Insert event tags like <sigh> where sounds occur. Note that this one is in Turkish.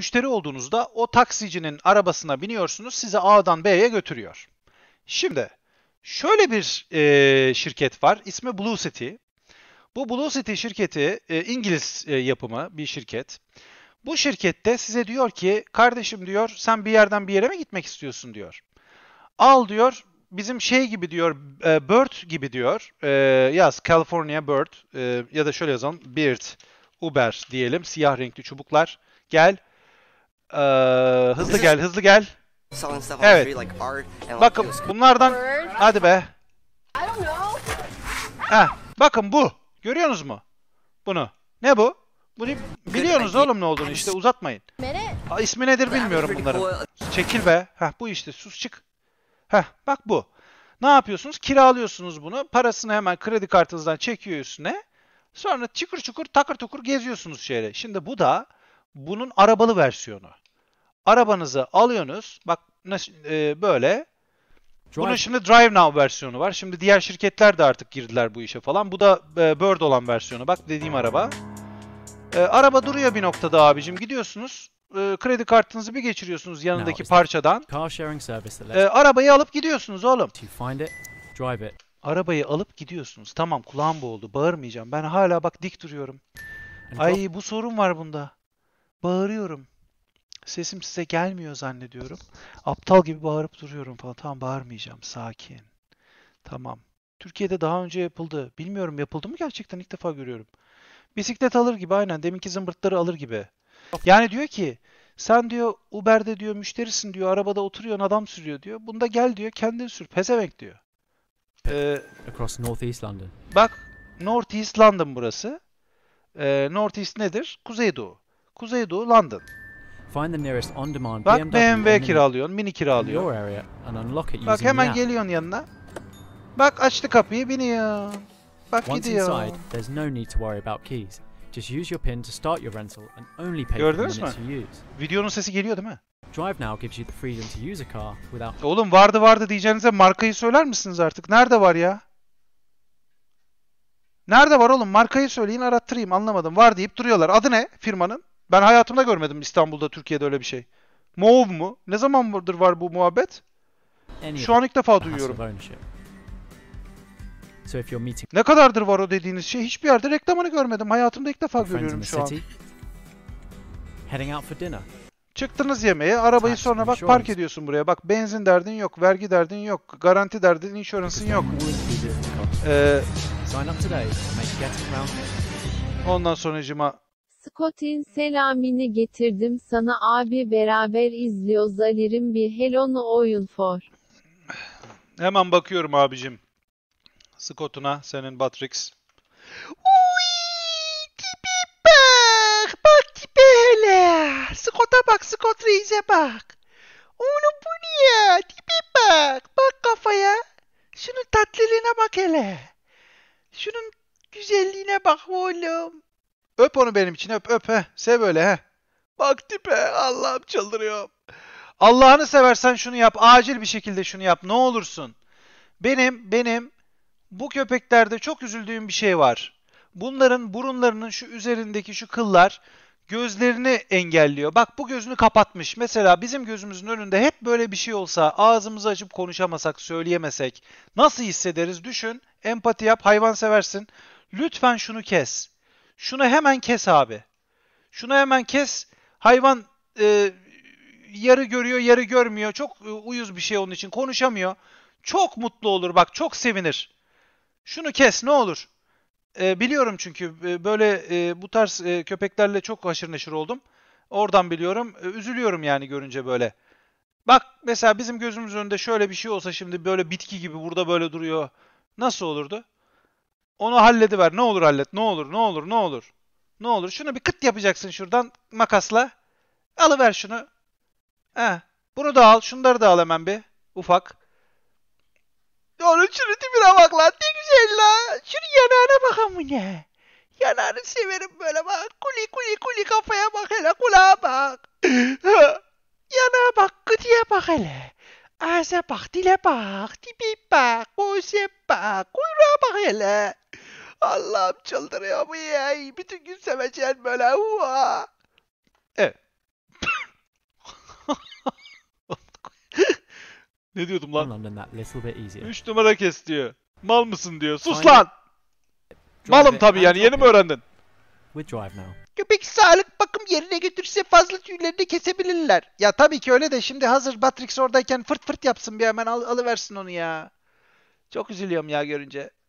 Müşteri olduğunuzda o taksicinin arabasına biniyorsunuz, sizi A'dan B'ye götürüyor. Şimdi şöyle bir e, şirket var, ismi Blue City. Bu Blue City şirketi e, İngiliz e, yapımı bir şirket. Bu şirkette size diyor ki kardeşim diyor sen bir yerden bir yere mi gitmek istiyorsun diyor. Al diyor bizim şey gibi diyor e, Bird gibi diyor e, yaz California Bird e, ya da şöyle yazalım Bird Uber diyelim siyah renkli çubuklar gel hızlı gel, hızlı gel. Evet. Bakın bunlardan... Hadi be. Heh, bakın bu. Görüyorsunuz mu? Bunu. Ne bu? Bunu biliyorsunuz oğlum ne olduğunu işte uzatmayın. Aa, ismi nedir bilmiyorum bunların. Çekil be. Heh, bu işte sus çık. Heh, bak bu. Ne yapıyorsunuz? Kiralıyorsunuz bunu. Parasını hemen kredi kartınızdan çekiyor üstüne. Sonra çıkır çukur takır tukur geziyorsunuz şehre. Şimdi bu da bunun arabalı versiyonu. Arabanızı alıyorsunuz. Bak e, böyle. Şu Bunun şimdi Drive Now versiyonu var. Şimdi diğer şirketler de artık girdiler bu işe falan. Bu da e, Bird olan versiyonu. Bak dediğim araba. E, araba duruyor bir noktada abicim. Gidiyorsunuz kredi kartınızı bir geçiriyorsunuz yanındaki parçadan. arabayı alıp gidiyorsunuz oğlum. Arabayı alıp gidiyorsunuz. Tamam kulağım boğuldu. Bağırmayacağım. Ben hala bak dik duruyorum. Ay bu sorun var bunda. Bağırıyorum. Sesim size gelmiyor zannediyorum. Aptal gibi bağırıp duruyorum falan. Tamam bağırmayacağım. Sakin. Tamam. Türkiye'de daha önce yapıldı. Bilmiyorum yapıldı mı gerçekten ilk defa görüyorum. Bisiklet alır gibi aynen. Deminki zımbırtları alır gibi. Yani diyor ki sen diyor Uber'de diyor müşterisin diyor arabada oturuyorsun adam sürüyor diyor. Bunda gel diyor kendin sür pezevenk diyor. Ee, Across North East London. Bak North East London burası. Ee, North East nedir? Kuzeydoğu. Kuzeydoğu London. Find the nearest on demand Bak BMW kiralıyorsun, mini kiralıyor. Bak hemen geliyorsun yanına. Bak açtı kapıyı biniyor. Bak Once gidiyor. Inside, there's no need to worry about keys. Just use your pin to start your rental and only pay Gördünüz for the minutes you use. Videonun sesi geliyor değil mi? Drive now gives you the freedom to use a car without... Oğlum vardı vardı diyeceğinize markayı söyler misiniz artık? Nerede var ya? Nerede var oğlum? Markayı söyleyin arattırayım anlamadım. Var deyip duruyorlar. Adı ne firmanın? Ben hayatımda görmedim İstanbul'da, Türkiye'de öyle bir şey. Mov mu? Ne zamandır var bu muhabbet? Şu an ilk defa duyuyorum. Şey. Ne kadardır var o dediğiniz şey? Hiçbir yerde reklamını görmedim. Hayatımda ilk defa görüyorum şu an. Çıktınız yemeğe, arabayı sonra bak park ediyorsun buraya. Bak benzin derdin yok, vergi derdin yok, garanti derdin, insurance'ın yok. Ee, Ondan sonucuma Scott'in selamini getirdim sana abi beraber izliyoruz Alirim bir Helon'u oyun for. Hemen bakıyorum abicim. Scott'una senin Batrix. Uy, tipi bak. Bak tipi hele. Scott'a bak. Scott Reis'e bak. Onu bu ya. Tipi bak. Bak kafaya. Şunun tatlılığına bak hele. Şunun güzelliğine bak oğlum. Öp onu benim için öp öp he. Sev öyle he. Bak tipe Allah'ım çıldırıyorum. Allah'ını seversen şunu yap. Acil bir şekilde şunu yap. Ne olursun. Benim, benim bu köpeklerde çok üzüldüğüm bir şey var. Bunların burunlarının şu üzerindeki şu kıllar gözlerini engelliyor. Bak bu gözünü kapatmış. Mesela bizim gözümüzün önünde hep böyle bir şey olsa, ağzımızı açıp konuşamasak, söyleyemesek nasıl hissederiz? Düşün, empati yap, hayvan seversin. Lütfen şunu kes. Şunu hemen kes abi. Şunu hemen kes. Hayvan e, yarı görüyor, yarı görmüyor. Çok e, uyuz bir şey onun için. Konuşamıyor. Çok mutlu olur bak. Çok sevinir. Şunu kes ne olur. E, biliyorum çünkü e, böyle e, bu tarz e, köpeklerle çok aşırı neşir oldum. Oradan biliyorum. E, üzülüyorum yani görünce böyle. Bak mesela bizim gözümüz önünde şöyle bir şey olsa şimdi böyle bitki gibi burada böyle duruyor. Nasıl olurdu? Onu hallediver. Ne olur hallet. Ne olur. Ne olur. Ne olur. Ne olur. Şunu bir kıt yapacaksın şuradan makasla. Alıver şunu. He. Bunu da al. Şunları da al hemen bir. Ufak. Onun şunu tipine bak lan. Ne güzel lan. Şunun yanağına bakalım bu ne? Yanağını severim böyle bak. Kuli kuli kuli kafaya bak hele. Kulağa bak. <laughs> Yana bak, kıtıya bak hele. Ağza bak, dile bak, tipi bak, göze bak, kuyruğa bak hele. Allah'ım çıldırıyor bu ya. Bütün gün seveceğim böyle. Hua. Evet. <laughs> ne diyordum lan? Üç that numara kes diyor. Mal mısın diyor. Sus Aynen. lan! Malım tabii yani yeni mi öğrendin? Köpek sağlık bakım yerine götürse fazla tüylerini kesebilirler. Ya tabii ki öyle de şimdi hazır Batrix oradayken fırt fırt yapsın bir hemen al alıversin onu ya. Çok üzülüyorum ya görünce.